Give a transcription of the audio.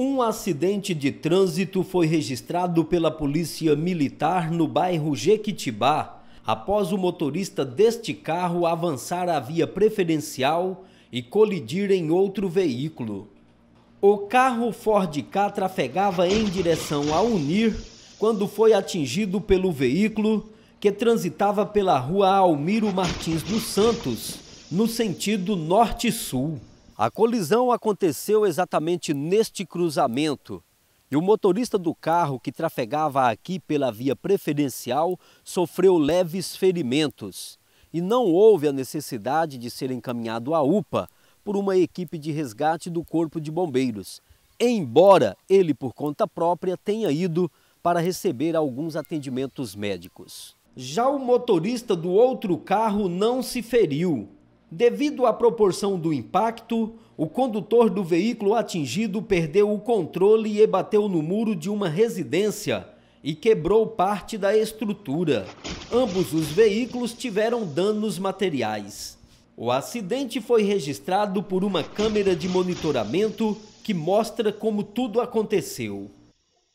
Um acidente de trânsito foi registrado pela Polícia Militar no bairro Jequitibá, após o motorista deste carro avançar a via preferencial e colidir em outro veículo. O carro Ford K trafegava em direção a Unir quando foi atingido pelo veículo que transitava pela rua Almiro Martins dos Santos, no sentido norte-sul. A colisão aconteceu exatamente neste cruzamento e o motorista do carro que trafegava aqui pela via preferencial sofreu leves ferimentos e não houve a necessidade de ser encaminhado à UPA por uma equipe de resgate do Corpo de Bombeiros, embora ele, por conta própria, tenha ido para receber alguns atendimentos médicos. Já o motorista do outro carro não se feriu, Devido à proporção do impacto, o condutor do veículo atingido perdeu o controle e bateu no muro de uma residência e quebrou parte da estrutura. Ambos os veículos tiveram danos materiais. O acidente foi registrado por uma câmera de monitoramento que mostra como tudo aconteceu.